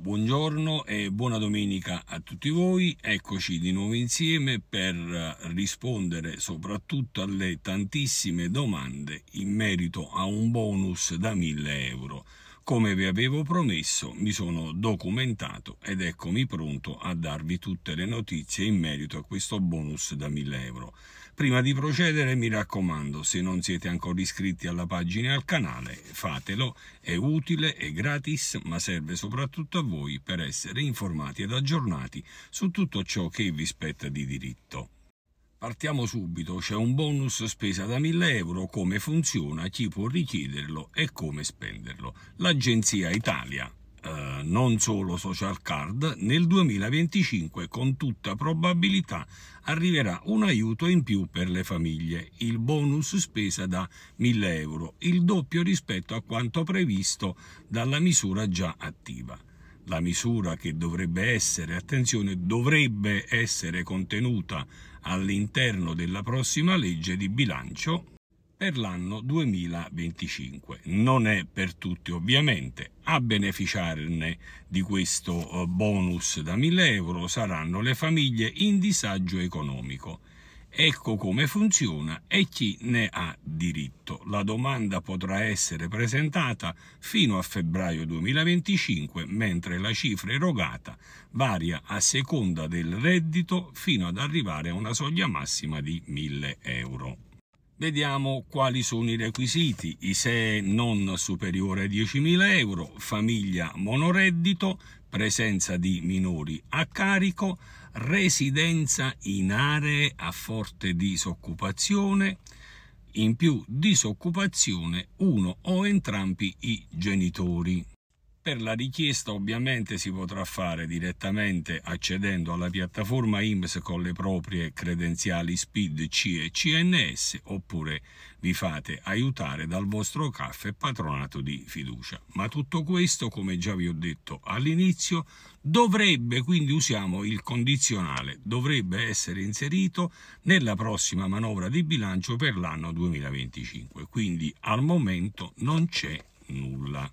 Buongiorno e buona domenica a tutti voi, eccoci di nuovo insieme per rispondere soprattutto alle tantissime domande in merito a un bonus da 1000 euro. Come vi avevo promesso, mi sono documentato ed eccomi pronto a darvi tutte le notizie in merito a questo bonus da 1000 euro. Prima di procedere, mi raccomando, se non siete ancora iscritti alla pagina e al canale, fatelo, è utile, e gratis, ma serve soprattutto a voi per essere informati ed aggiornati su tutto ciò che vi spetta di diritto. Partiamo subito, c'è un bonus spesa da 1000 euro, come funziona, chi può richiederlo e come spenderlo. L'Agenzia Italia, eh, non solo social card, nel 2025 con tutta probabilità arriverà un aiuto in più per le famiglie, il bonus spesa da 1000 euro, il doppio rispetto a quanto previsto dalla misura già attiva la misura che dovrebbe essere, attenzione, dovrebbe essere contenuta all'interno della prossima legge di bilancio per l'anno 2025. Non è per tutti ovviamente. A beneficiarne di questo eh, bonus da 1000 euro saranno le famiglie in disagio economico Ecco come funziona e chi ne ha diritto. La domanda potrà essere presentata fino a febbraio 2025, mentre la cifra erogata varia a seconda del reddito fino ad arrivare a una soglia massima di 1000 euro. Vediamo quali sono i requisiti. ISEE non superiore a 10.000 euro, famiglia monoreddito, presenza di minori a carico, residenza in aree a forte disoccupazione, in più disoccupazione uno o entrambi i genitori. Per la richiesta ovviamente si potrà fare direttamente accedendo alla piattaforma IMS con le proprie credenziali SPID C e CNS oppure vi fate aiutare dal vostro CAF e patronato di fiducia. Ma tutto questo, come già vi ho detto all'inizio, dovrebbe, quindi usiamo il condizionale, dovrebbe essere inserito nella prossima manovra di bilancio per l'anno 2025. Quindi al momento non c'è nulla.